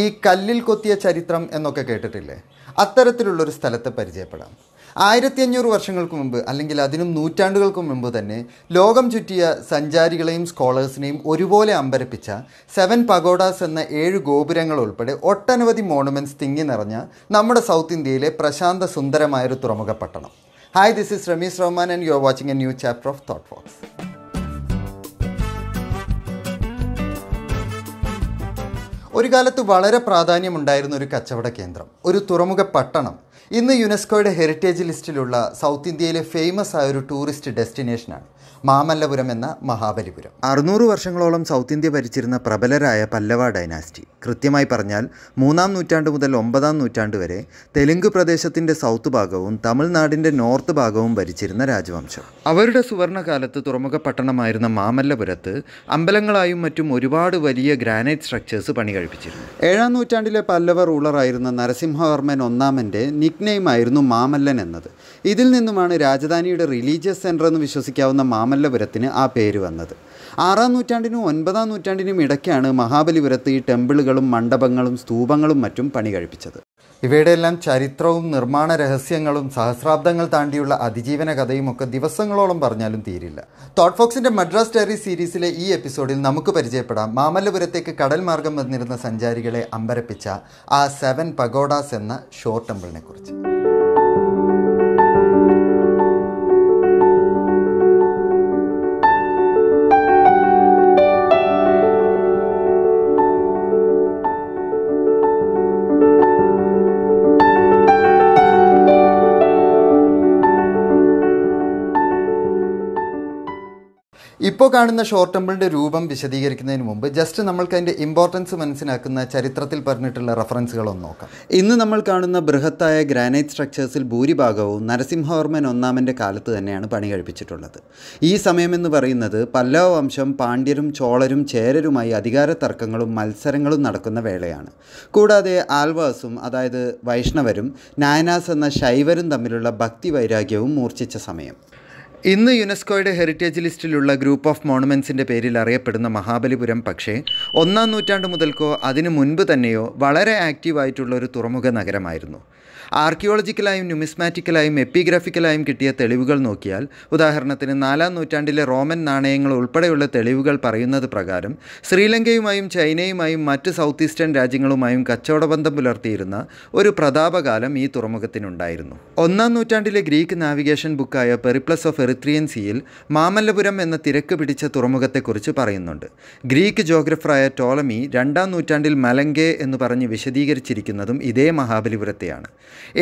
ഈ കല്ലിൽ കൊത്തിയ ചരിത്രം എന്നൊക്കെ കേട്ടിട്ടില്ലേ അത്തരത്തിലുള്ളൊരു സ്ഥലത്തെ പരിചയപ്പെടാം ആയിരത്തി അഞ്ഞൂറ് വർഷങ്ങൾക്ക് മുമ്പ് അല്ലെങ്കിൽ അതിനും നൂറ്റാണ്ടുകൾക്ക് മുമ്പ് തന്നെ ലോകം ചുറ്റിയ സഞ്ചാരികളെയും സ്കോളേഴ്സിനെയും ഒരുപോലെ അമ്പരപ്പിച്ച സെവൻ പഗോഡാസ് എന്ന ഏഴ് ഗോപുരങ്ങൾ ഉൾപ്പെടെ ഒട്ടനവധി മോണുമെൻറ്റ്സ് തിങ്ങി നിറഞ്ഞ നമ്മുടെ സൗത്ത് ഇന്ത്യയിലെ പ്രശാന്ത സുന്ദരമായൊരു തുറമുഖ പട്ടണം hi this is Rameez Rahman and you are watching a new chapter of thought folks ഒരു കാലത്ത് വളരെ പ്രാധാന്യമുണ്ടായിരുന്ന ഒരു കച്ചവട കേന്ദ്രം ഒരു തുറമുഖ പട്ടണം ഇന്ന് യുനെസ്കോയുടെ ഹെറിറ്റേജ് ലിസ്റ്റിലുള്ള സൗത്ത് ഇന്ത്യയിലെ ഫേമസ് ആയ ഒരു ടൂറിസ്റ്റ് ഡെസ്റ്റിനേഷനാണ് മാമല്ലപുരം എന്ന മഹാബലിപുരം അറുന്നൂറ് വർഷങ്ങളോളം സൗത്ത് ഇന്ത്യ ഭരിച്ചിരുന്ന പ്രബലരായ പല്ലവ ഡൈനാസ്റ്റി കൃത്യമായി പറഞ്ഞാൽ മൂന്നാം നൂറ്റാണ്ട് മുതൽ ഒമ്പതാം നൂറ്റാണ്ട് വരെ തെലുങ്ക് പ്രദേശത്തിൻ്റെ സൗത്ത് ഭാഗവും തമിഴ്നാടിൻ്റെ നോർത്ത് ഭാഗവും ഭരിച്ചിരുന്ന രാജവംശം അവരുടെ സുവർണകാലത്ത് തുറമുഖ പട്ടണമായിരുന്ന മാമല്ലപുരത്ത് അമ്പലങ്ങളായും മറ്റും ഒരുപാട് വലിയ ഗ്രാനൈറ്റ് സ്ട്രക്ചേഴ്സ് പണി കഴിപ്പിച്ചിരുന്നു ഏഴാം നൂറ്റാണ്ടിലെ പല്ലവ റൂളറായിരുന്ന നരസിംഹവർമ്മൻ ഒന്നാമൻ്റെ ആയിരുന്നു മാമല്ലൻ എന്നത് ഇതിൽ നിന്നുമാണ് രാജധാനിയുടെ റിലീജിയസ് സെൻ്റർ എന്ന് വിശ്വസിക്കാവുന്ന മാമ മാമല്ലപുരത്തിന് ആ പേര് വന്നത് ആറാം നൂറ്റാണ്ടിനും ഒൻപതാം നൂറ്റാണ്ടിനും ഇടയ്ക്കാണ് മഹാബലിപുരത്ത് ഈ ടെമ്പിളുകളും മണ്ഡപങ്ങളും സ്തൂപങ്ങളും മറ്റും പണി കഴിപ്പിച്ചത് ഇവയുടെയെല്ലാം ചരിത്രവും നിർമ്മാണ രഹസ്യങ്ങളും സഹസ്രാബ്ദങ്ങൾ താണ്ടിയുള്ള അതിജീവന കഥയും ഒക്കെ ദിവസങ്ങളോളം പറഞ്ഞാലും തീരില്ല തോട്ട് ഫോക്സിന്റെ മദ്രാസ് ഡയറി സീരീസിലെ ഈ എപ്പിസോഡിൽ നമുക്ക് പരിചയപ്പെടാം മാമല്ലപുരത്തേക്ക് കടൽ മാർഗം വന്നിരുന്ന സഞ്ചാരികളെ അമ്പരപ്പിച്ച ആ സെവൻ പഗോഡാസ് എന്ന ഷോർ ടെമ്പിളിനെ കുറിച്ച് ഇപ്പോൾ കാണുന്ന ഷോർട്ട് ടെമ്പിളിൻ്റെ രൂപം വിശദീകരിക്കുന്നതിന് മുമ്പ് ജസ്റ്റ് നമ്മൾക്ക് അതിൻ്റെ ഇമ്പോർട്ടൻസ് മനസ്സിലാക്കുന്ന ചരിത്രത്തിൽ പറഞ്ഞിട്ടുള്ള റഫറൻസുകളൊന്നും നോക്കാം ഇന്ന് നമ്മൾ കാണുന്ന ബൃഹത്തായ ഗ്രാനൈറ്റ് സ്ട്രക്ചേഴ്സിൽ ഭൂരിഭാഗവും നരസിംഹവർമ്മൻ ഒന്നാമൻ്റെ കാലത്ത് തന്നെയാണ് പണി കഴിപ്പിച്ചിട്ടുള്ളത് ഈ സമയമെന്ന് പറയുന്നത് പല്ലവ വംശം പാണ്ഡ്യരും ചോളരും ചേരരുമായി അധികാര തർക്കങ്ങളും മത്സരങ്ങളും നടക്കുന്ന വേളയാണ് കൂടാതെ ആൽവാസും അതായത് വൈഷ്ണവരും നായനാസ് എന്ന ശൈവരും തമ്മിലുള്ള ഭക്തി വൈരാഗ്യവും മൂർച്ഛിച്ച സമയം ഇന്ന് യുനെസ്കോയുടെ ഹെറിറ്റേജ് ലിസ്റ്റിലുള്ള ഗ്രൂപ്പ് ഓഫ് മോണുമെൻസിൻ്റെ പേരിൽ അറിയപ്പെടുന്ന മഹാബലിപുരം പക്ഷേ ഒന്നാം നൂറ്റാണ്ട് മുതൽക്കോ അതിനു മുൻപ് തന്നെയോ വളരെ ആക്റ്റീവായിട്ടുള്ള ഒരു തുറമുഖ നഗരമായിരുന്നു ആർക്കിയോളജിക്കലായും ന്യൂമിസ്മാറ്റിക്കലായും എപ്പിഗ്രാഫിക്കലായും കിട്ടിയ തെളിവുകൾ നോക്കിയാൽ ഉദാഹരണത്തിന് നാലാം നൂറ്റാണ്ടിലെ റോമൻ നാണയങ്ങൾ ഉൾപ്പെടെയുള്ള തെളിവുകൾ പറയുന്നത് പ്രകാരം ശ്രീലങ്കയുമായും ചൈനയുമായും മറ്റ് സൗത്ത് ഈസ്റ്റേൺ രാജ്യങ്ങളുമായും കച്ചവടബന്ധം പുലർത്തിയിരുന്ന ഒരു പ്രതാപകാലം ഈ തുറമുഖത്തിനുണ്ടായിരുന്നു ഒന്നാം നൂറ്റാണ്ടിലെ ഗ്രീക്ക് നാവിഗേഷൻ ബുക്കായ പെറിപ്ലസ് ഓഫ് എറിത്രിയൻ സിയിൽ മാമല്ലപുരം എന്ന തിരക്ക് പിടിച്ച തുറമുഖത്തെക്കുറിച്ച് പറയുന്നുണ്ട് ഗ്രീക്ക് ജോഗ്രഫറായ ടോളമി രണ്ടാം നൂറ്റാണ്ടിൽ മലങ്കെ എന്ന് പറഞ്ഞ് വിശദീകരിച്ചിരിക്കുന്നതും ഇതേ മഹാബലിപുരത്തെയാണ്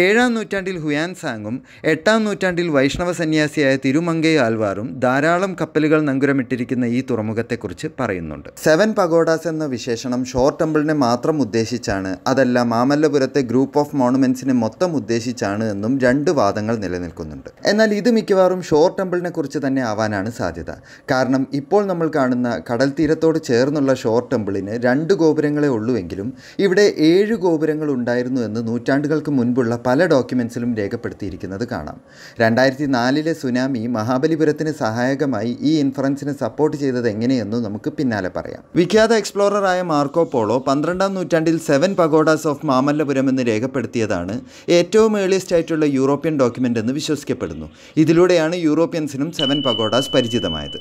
ഏഴാം നൂറ്റാണ്ടിൽ ഹുയാൻ സാങ്ങും എട്ടാം നൂറ്റാണ്ടിൽ വൈഷ്ണവ സന്യാസിയായ തിരുമങ്കൈ ആൽവാറും ധാരാളം കപ്പലുകൾ നങ്കുരമിട്ടിരിക്കുന്ന ഈ തുറമുഖത്തെക്കുറിച്ച് പറയുന്നുണ്ട് സെവൻ പഗോഡാസ് എന്ന വിശേഷണം ഷോർ ടെമ്പിളിനെ മാത്രം ഉദ്ദേശിച്ചാണ് അതല്ല മാമല്ലപുരത്തെ ഗ്രൂപ്പ് ഓഫ് മോണുമെന്റ്സിനെ മൊത്തം ഉദ്ദേശിച്ചാണ് എന്നും രണ്ട് വാദങ്ങൾ നിലനിൽക്കുന്നുണ്ട് എന്നാൽ ഇത് മിക്കവാറും ഷോർ ടെമ്പിളിനെ കുറിച്ച് തന്നെ ആവാനാണ് സാധ്യത കാരണം ഇപ്പോൾ നമ്മൾ കാണുന്ന കടൽ തീരത്തോട് ചേർന്നുള്ള ഷോർ ടെമ്പിളിന് രണ്ട് ഗോപുരങ്ങളെ ഉള്ളുവെങ്കിലും ഇവിടെ ഏഴ് ഗോപുരങ്ങൾ ഉണ്ടായിരുന്നു എന്ന് നൂറ്റാണ്ടുകൾക്ക് മുൻപ് മുൻപുള്ള പല ഡോക്യുമെൻസിലും രേഖപ്പെടുത്തിയിരിക്കുന്നത് കാണാം രണ്ടായിരത്തി നാലിലെ സുനാമി മഹാബലിപുരത്തിന് സഹായകമായി ഈ ഇൻഫറൻസിനെ സപ്പോർട്ട് ചെയ്തത് എങ്ങനെയെന്നും നമുക്ക് പിന്നാലെ പറയാം വിഖ്യാത എക്സ്പ്ലോററായ മാർക്കോ പോളോ പന്ത്രണ്ടാം നൂറ്റാണ്ടിൽ സെവൻ പഗോഡാസ് ഓഫ് മാമല്ലപുരം എന്ന് രേഖപ്പെടുത്തിയതാണ് ഏറ്റവും ഏർലിയസ്റ്റ് ആയിട്ടുള്ള യൂറോപ്യൻ ഡോക്യുമെൻ്റ് എന്ന് വിശ്വസിക്കപ്പെടുന്നു ഇതിലൂടെയാണ് യൂറോപ്യൻസിനും സെവൻ പഗോഡാസ് പരിചിതമായത്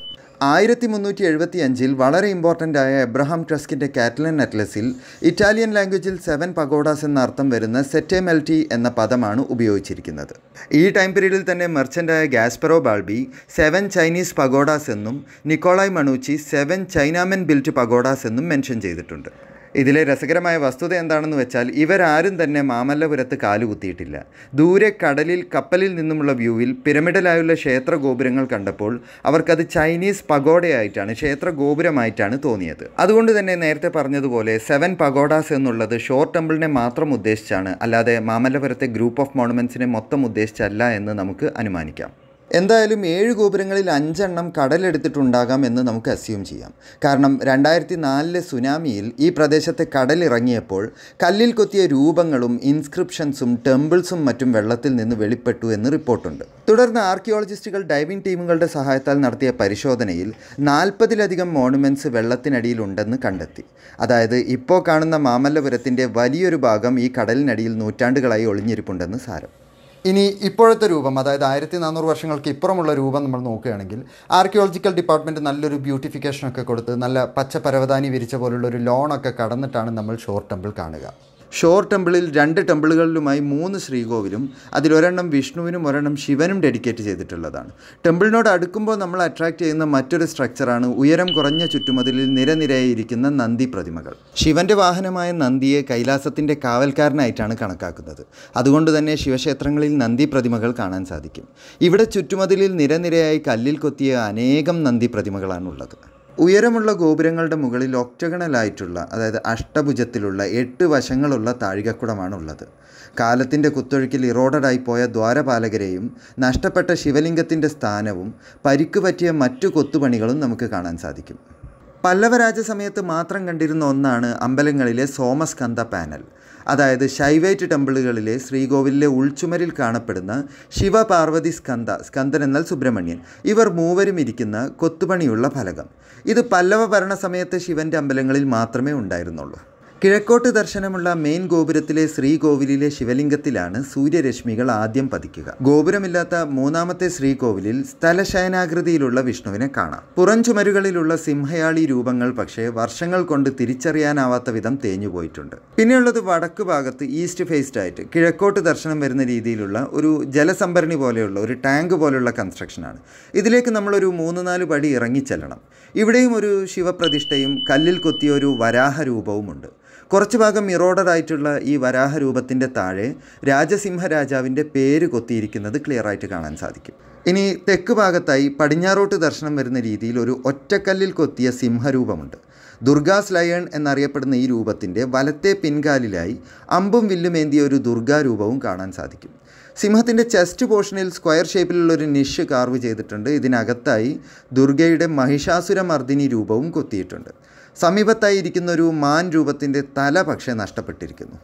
ആയിരത്തി മുന്നൂറ്റി എഴുപത്തി അഞ്ചിൽ വളരെ ഇമ്പോർട്ടൻ്റ് ആയ എബ്രഹാം ട്രസ്കിൻ്റെ കാറ്റലൻ അറ്റ്ലസിൽ ഇറ്റാലിയൻ ലാംഗ്വേജിൽ സെവൻ പഗോഡാസ് എന്ന അർത്ഥം വരുന്ന സെറ്റെമെൽറ്റി എന്ന പദമാണ് ഉപയോഗിച്ചിരിക്കുന്നത് ഈ ടൈം പീരീഡിൽ തന്നെ മെർച്ചൻ്റായ Gasparo Balbi seven Chinese pagodas എന്നും Nicolai Manucci seven Chinamen built pagodas എന്നും മെൻഷൻ ചെയ്തിട്ടുണ്ട് ഇതിലെ രസകരമായ വസ്തുത എന്താണെന്ന് വെച്ചാൽ ഇവരാരും തന്നെ മാമല്ലപുരത്ത് കാലുകുത്തിയിട്ടില്ല ദൂരെ കടലിൽ കപ്പലിൽ നിന്നുമുള്ള വ്യൂവിൽ പിരമിഡലായുള്ള ക്ഷേത്ര ഗോപുരങ്ങൾ കണ്ടപ്പോൾ അവർക്കത് ചൈനീസ് പഗോഡയായിട്ടാണ് ക്ഷേത്ര ഗോപുരമായിട്ടാണ് തോന്നിയത് അതുകൊണ്ട് തന്നെ നേരത്തെ പറഞ്ഞതുപോലെ സെവൻ പഗോഡാസ് എന്നുള്ളത് ഷോർ ടെമ്പിളിനെ മാത്രം ഉദ്ദേശിച്ചാണ് അല്ലാതെ മാമല്ലപുരത്തെ ഗ്രൂപ്പ് ഓഫ് മോണമെൻറ്റ്സിനെ മൊത്തം ഉദ്ദേശിച്ചല്ല എന്ന് നമുക്ക് അനുമാനിക്കാം എന്തായാലും ഏഴ് ഗോപുരങ്ങളിൽ അഞ്ചെണ്ണം കടലെടുത്തിട്ടുണ്ടാകാം എന്ന് നമുക്ക് അസ്യൂം ചെയ്യാം കാരണം രണ്ടായിരത്തി നാലിലെ സുനാമിയിൽ ഈ പ്രദേശത്തെ കടലിറങ്ങിയപ്പോൾ കല്ലിൽ കൊത്തിയ രൂപങ്ങളും ഇൻസ്ക്രിപ്ഷൻസും ടെമ്പിൾസും മറ്റും വെള്ളത്തിൽ നിന്ന് വെളിപ്പെട്ടു എന്ന് റിപ്പോർട്ടുണ്ട് തുടർന്ന് ആർക്കിയോളജിസ്റ്റുകൾ ഡൈവിംഗ് ടീമുകളുടെ സഹായത്താൽ നടത്തിയ പരിശോധനയിൽ നാൽപ്പതിലധികം മോണുമെൻറ്റ്സ് വെള്ളത്തിനടിയിലുണ്ടെന്ന് കണ്ടെത്തി അതായത് ഇപ്പോൾ കാണുന്ന മാമല്ലപുരത്തിൻ്റെ വലിയൊരു ഭാഗം ഈ കടലിനടിയിൽ നൂറ്റാണ്ടുകളായി ഒളിഞ്ഞിരിപ്പുണ്ടെന്ന് സാരം ഇനി ഇപ്പോഴത്തെ രൂപം അതായത് ആയിരത്തി നാനൂറ് വർഷങ്ങൾക്ക് ഇപ്പുറമുള്ള രൂപം നമ്മൾ നോക്കുകയാണെങ്കിൽ ആർക്കിയോളജിക്കൽ ഡിപ്പാർട്ട്മെൻറ്റ് നല്ലൊരു ബ്യൂട്ടിഫിക്കേഷനൊക്കെ കൊടുത്ത് നല്ല പച്ച പരവതാനി വിരിച്ച പോലുള്ള ഒരു ലോണൊക്കെ കടന്നിട്ടാണ് നമ്മൾ ഷോർ ടെമ്പിൾ കാണുക ഷോർ ടെമ്പിളിൽ രണ്ട് ടെമ്പിളുകളിലുമായി മൂന്ന് ശ്രീകോവിലും അതിലൊരെണ്ണം വിഷ്ണുവിനും ഒരെണ്ണം ശിവനും ഡെഡിക്കേറ്റ് ചെയ്തിട്ടുള്ളതാണ് ടെമ്പിളിനോട് അടുക്കുമ്പോൾ നമ്മൾ അട്രാക്റ്റ് ചെയ്യുന്ന മറ്റൊരു സ്ട്രക്ചറാണ് ഉയരം കുറഞ്ഞ ചുറ്റുമതിലിൽ നിരനിരയായിരിക്കുന്ന നന്ദി പ്രതിമകൾ ശിവന്റെ വാഹനമായ നന്ദിയെ കൈലാസത്തിൻ്റെ കാവൽക്കാരനായിട്ടാണ് കണക്കാക്കുന്നത് അതുകൊണ്ട് തന്നെ ശിവക്ഷേത്രങ്ങളിൽ നന്ദി പ്രതിമകൾ കാണാൻ സാധിക്കും ഇവിടെ ചുറ്റുമതിലിൽ നിരനിരയായി കല്ലിൽ കൊത്തിയ അനേകം നന്ദി പ്രതിമകളാണുള്ളത് ഉയരമുള്ള ഗോപുരങ്ങളുടെ മുകളിൽ ഒക്ടഗണലായിട്ടുള്ള അതായത് അഷ്ടഭുജത്തിലുള്ള എട്ട് വശങ്ങളുള്ള ഉള്ളത് കാലത്തിൻ്റെ കുത്തൊഴുക്കിൽ ഇറോഡഡായി പോയ ദ്വാരപാലകരെയും നഷ്ടപ്പെട്ട ശിവലിംഗത്തിൻ്റെ സ്ഥാനവും പരിക്കുപറ്റിയ മറ്റു കൊത്തുപണികളും നമുക്ക് കാണാൻ സാധിക്കും പല്ലവരാജ സമയത്ത് മാത്രം കണ്ടിരുന്ന ഒന്നാണ് അമ്പലങ്ങളിലെ സോമസ്കന്ധ പാനൽ അതായത് ശൈവൈറ്റ് ടെമ്പിളുകളിലെ ശ്രീകോവിലിലെ ഉൾച്ചുമരിൽ കാണപ്പെടുന്ന പാർവതി സ്കന്ദ സ്കന്ദൻ എന്നാൽ സുബ്രഹ്മണ്യൻ ഇവർ മൂവരും ഇരിക്കുന്ന കൊത്തുപണിയുള്ള ഫലകം ഇത് പല്ലവ ഭരണ സമയത്തെ ശിവൻ്റെ അമ്പലങ്ങളിൽ മാത്രമേ ഉണ്ടായിരുന്നുള്ളൂ കിഴക്കോട്ട് ദർശനമുള്ള മെയിൻ ഗോപുരത്തിലെ ശ്രീകോവിലിലെ ശിവലിംഗത്തിലാണ് സൂര്യരശ്മികൾ ആദ്യം പതിക്കുക ഗോപുരമില്ലാത്ത മൂന്നാമത്തെ ശ്രീകോവിലിൽ സ്ഥലശയനാകൃതിയിലുള്ള വിഷ്ണുവിനെ കാണാം ചുമരുകളിലുള്ള സിംഹയാളി രൂപങ്ങൾ പക്ഷേ വർഷങ്ങൾ കൊണ്ട് തിരിച്ചറിയാനാവാത്ത വിധം തേഞ്ഞുപോയിട്ടുണ്ട് പിന്നെയുള്ളത് വടക്ക് ഭാഗത്ത് ഈസ്റ്റ് ഫേസ്ഡ് ആയിട്ട് കിഴക്കോട്ട് ദർശനം വരുന്ന രീതിയിലുള്ള ഒരു ജലസംഭരണി പോലെയുള്ള ഒരു ടാങ്ക് പോലെയുള്ള കൺസ്ട്രക്ഷനാണ് ഇതിലേക്ക് നമ്മളൊരു മൂന്ന് നാല് പടി ഇറങ്ങിച്ചെല്ലണം ഇവിടെയും ഒരു ശിവപ്രതിഷ്ഠയും കല്ലിൽ കൊത്തിയ ഒരു വരാഹ രൂപവുമുണ്ട് കുറച്ച് ഭാഗം മിറോഡറായിട്ടുള്ള ഈ വരാഹ രൂപത്തിൻ്റെ താഴെ രാജസിംഹ രാജാവിൻ്റെ പേര് കൊത്തിയിരിക്കുന്നത് ക്ലിയറായിട്ട് കാണാൻ സാധിക്കും ഇനി തെക്ക് ഭാഗത്തായി പടിഞ്ഞാറോട്ട് ദർശനം വരുന്ന രീതിയിൽ ഒരു ഒറ്റക്കല്ലിൽ കൊത്തിയ സിംഹരൂപമുണ്ട് ദുർഗാസ് ലയൺ എന്നറിയപ്പെടുന്ന ഈ രൂപത്തിൻ്റെ വലത്തെ പിൻകാലിലായി അമ്പും വില്ലുമേന്തിയ ഒരു ദുർഗാരൂപവും കാണാൻ സാധിക്കും സിംഹത്തിൻ്റെ ചെസ്റ്റ് പോർഷനിൽ സ്ക്വയർ ഷേപ്പിലുള്ള ഒരു നിഷ് കാർവ് ചെയ്തിട്ടുണ്ട് ഇതിനകത്തായി ദുർഗയുടെ മഹിഷാസുരമർദ്ദിനി രൂപവും കൊത്തിയിട്ടുണ്ട് സമീപത്തായിരിക്കുന്ന ഒരു മാൻ രൂപത്തിൻ്റെ തല പക്ഷേ നഷ്ടപ്പെട്ടിരിക്കുന്നു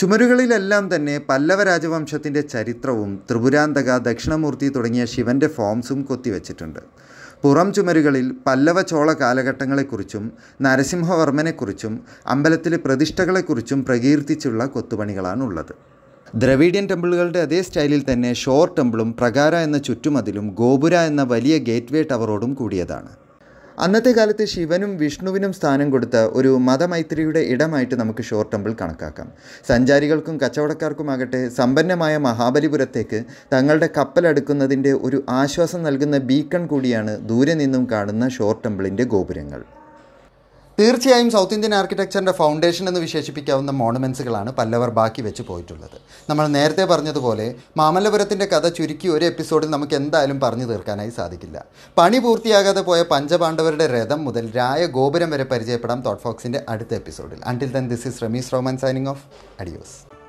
ചുമരുകളിലെല്ലാം തന്നെ പല്ലവ രാജവംശത്തിൻ്റെ ചരിത്രവും ത്രിപുരാന്തക ദക്ഷിണമൂർത്തി തുടങ്ങിയ ശിവൻ്റെ ഫോംസും കൊത്തിവെച്ചിട്ടുണ്ട് പുറം ചുമരുകളിൽ പല്ലവ ചോള കാലഘട്ടങ്ങളെക്കുറിച്ചും നരസിംഹവർമ്മനെക്കുറിച്ചും അമ്പലത്തിലെ പ്രതിഷ്ഠകളെക്കുറിച്ചും പ്രകീർത്തിച്ചുള്ള കൊത്തുപണികളാണുള്ളത് ദ്രവീഡിയൻ ടെമ്പിളുകളുടെ അതേ സ്റ്റൈലിൽ തന്നെ ഷോർ ടെമ്പിളും പ്രകാര എന്ന ചുറ്റുമതിലും ഗോപുര എന്ന വലിയ ഗേറ്റ്വേ ടവറോടും കൂടിയതാണ് അന്നത്തെ കാലത്ത് ശിവനും വിഷ്ണുവിനും സ്ഥാനം കൊടുത്ത ഒരു മതമൈത്രിയുടെ ഇടമായിട്ട് നമുക്ക് ഷോർ ടെമ്പിൾ കണക്കാക്കാം സഞ്ചാരികൾക്കും കച്ചവടക്കാർക്കുമാകട്ടെ സമ്പന്നമായ മഹാബലിപുരത്തേക്ക് തങ്ങളുടെ കപ്പലടുക്കുന്നതിൻ്റെ ഒരു ആശ്വാസം നൽകുന്ന ബീക്കൺ കൂടിയാണ് ദൂരെ നിന്നും കാണുന്ന ഷോർ ടെമ്പിളിൻ്റെ ഗോപുരങ്ങൾ തീർച്ചയായും സൗത്ത് ഇന്ത്യൻ ആർക്കിടെക്ചറിൻ്റെ ഫൗണ്ടേഷൻ എന്ന് വിശേഷിപ്പിക്കാവുന്ന മോണുമെൻസുകളാണ് പല്ലവർ ബാക്കി വെച്ച് പോയിട്ടുള്ളത് നമ്മൾ നേരത്തെ പറഞ്ഞതുപോലെ മാമല്ലപുരത്തിൻ്റെ കഥ ചുരുക്കി ഒരു എപ്പിസോഡിൽ നമുക്ക് എന്തായാലും പറഞ്ഞു തീർക്കാനായി സാധിക്കില്ല പണി പൂർത്തിയാകാതെ പോയ പഞ്ചപാണ്ഡവരുടെ രഥം മുതൽ രായ ഗോപുരം വരെ പരിചയപ്പെടാം തോട്ട് ഫോക്സിൻ്റെ അടുത്ത എപ്പിസോഡിൽ until then this is Rameez Rahman signing off adios